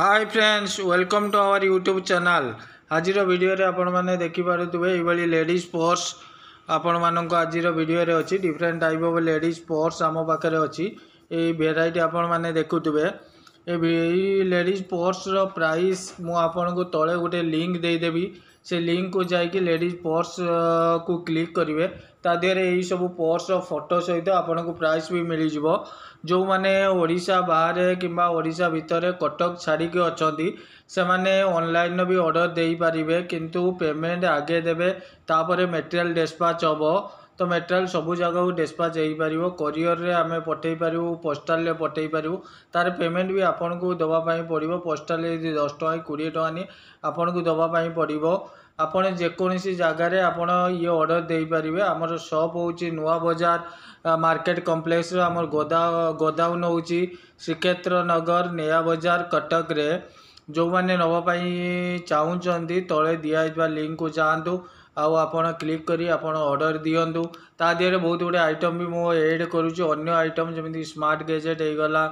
high friends welcome to our YouTube channel ଆଜିର ଭିଡ଼ିଓରେ ଆପଣମାନେ ଦେଖିପାରୁଥିବେ ଏଇଭଳି ଲେଡ଼ିଜ୍ ପର୍ସ ଆପଣମାନଙ୍କ ଆଜିର ଭିଡ଼ିଓରେ ଅଛି different type of ladies purse ଆମ ପାଖରେ ଅଛି ଏଇ ଭେରାଇଟି ଆପଣମାନେ ଦେଖୁଥିବେ ଏଇ ଲେଡ଼ିଜ୍ ପର୍ସର ପ୍ରାଇସ୍ ମୁଁ ଆପଣଙ୍କୁ ତଳେ ଗୋଟେ ଲିଙ୍କ୍ ଦେଇଦେବି ସେ ଲିଙ୍କ୍କୁ ଯାଇକି ଲେଡ଼ିଜ୍ ପର୍ସକୁ କ୍ଲିକ୍ କରିବେ ତା ଦେହରେ ଏହିସବୁ ପର୍ସର ଫଟୋ ସହିତ ଆପଣଙ୍କୁ ପ୍ରାଇସ୍ ବି ମିଳିଯିବ ଯେଉଁମାନେ ଓଡ଼ିଶା ବାହାରେ କିମ୍ବା ଓଡ଼ିଶା ଭିତରେ କଟକ ଛାଡ଼ିକି ଅଛନ୍ତି ସେମାନେ ଅନଲାଇନ୍ରେ ବି ଅର୍ଡ଼ର ଦେଇପାରିବେ କିନ୍ତୁ ପେମେଣ୍ଟ ଆଗେ ଦେବେ ତାପରେ ମେଟେରିଆଲ୍ ଡିସ୍ପାଚ୍ ହେବ ତ ମେଟେରିଆଲ୍ ସବୁ ଜାଗାକୁ ଡିସ୍ପାଚ୍ ହେଇପାରିବ କୋରିଅର୍ରେ ଆମେ ପଠାଇ ପାରିବୁ ପୋଷ୍ଟାଲ୍ରେ ପଠାଇ ପାରିବୁ ତା'ର ପେମେଣ୍ଟ ବି ଆପଣଙ୍କୁ ଦେବା ପାଇଁ ପଡ଼ିବ ପୋଷ୍ଟାଲ୍ରେ ଯଦି ଦଶ ଟଙ୍କା କୋଡ଼ିଏ ଟଙ୍କା ନିଏ ଆପଣଙ୍କୁ ଦେବା ପାଇଁ ପଡ଼ିବ ଆପଣ ଯେକୌଣସି ଜାଗାରେ ଆପଣ ଇଏ ଅର୍ଡ଼ର ଦେଇପାରିବେ ଆମର ସପ୍ ହେଉଛି ନୂଆ ବଜାର ମାର୍କେଟ୍ କମ୍ପ୍ଲେକ୍ସରେ ଆମର ଗୋଦା ଗୋଦାଉନ୍ ହେଉଛି ଶ୍ରୀକ୍ଷେତ୍ର ନଗର ନେୟା ବଜାର କଟକରେ ଯେଉଁମାନେ ନେବା ପାଇଁ ଚାହୁଁଛନ୍ତି ତଳେ ଦିଆହେଇଥିବା ଲିଙ୍କକୁ ଯାଆନ୍ତୁ ଆଉ ଆପଣ କ୍ଲିକ୍ କରି ଆପଣ ଅର୍ଡ଼ର ଦିଅନ୍ତୁ ତା ଦେହରେ ବହୁତ ଗୁଡ଼ିଏ ଆଇଟମ୍ ବି ମୁଁ ଏଡ଼୍ କରୁଛି ଅନ୍ୟ ଆଇଟମ୍ ଯେମିତି ସ୍ମାର୍ଟ ଗେଜେଟ୍ ହେଇଗଲା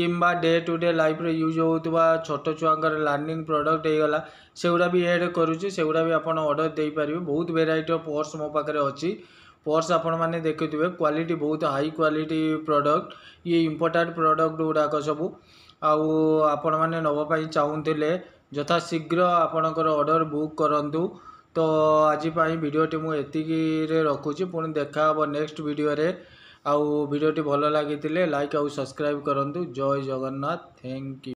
କିମ୍ବା ଡେ ଟୁ ଡେ ଲାଇଫ୍ରେ ୟୁଜ୍ ହେଉଥିବା ଛୋଟ ଛୁଆଙ୍କର ଲର୍ଣ୍ଣିଂ ପ୍ରଡ଼କ୍ଟ ହେଇଗଲା ସେଗୁଡ଼ା ବି ଏଡ଼୍ କରୁଛି ସେଗୁଡ଼ା ବି ଆପଣ ଅର୍ଡ଼ର ଦେଇପାରିବେ ବହୁତ ଭେରାଇଟିର ପର୍ସ ମୋ ପାଖରେ ଅଛି ପର୍ସ ଆପଣମାନେ ଦେଖୁଥିବେ କ୍ୱାଲିଟି ବହୁତ ହାଇ କ୍ୱାଲିଟି ପ୍ରଡ଼କ୍ଟ ଇଏ ଇମ୍ପୋର୍ଟାଡ଼ ପ୍ରଡ଼କ୍ଟ ଗୁଡ଼ାକ ସବୁ ଆଉ ଆପଣମାନେ ନେବା ପାଇଁ ଚାହୁଁଥିଲେ ଯଥାଶୀଘ୍ର ଆପଣଙ୍କର ଅର୍ଡ଼ର ବୁକ୍ କରନ୍ତୁ ତ ଆଜି ପାଇଁ ଭିଡ଼ିଓଟି ମୁଁ ଏତିକିରେ ରଖୁଛି ପୁଣି ଦେଖା ହେବ ନେକ୍ସଟ ଭିଡ଼ିଓରେ ଆଉ ଭିଡ଼ିଓଟି ଭଲ ଲାଗିଥିଲେ ଲାଇକ୍ ଆଉ ସବସ୍କ୍ରାଇବ୍ କରନ୍ତୁ ଜୟ ଜଗନ୍ନାଥ ଥ୍ୟାଙ୍କ ୟୁ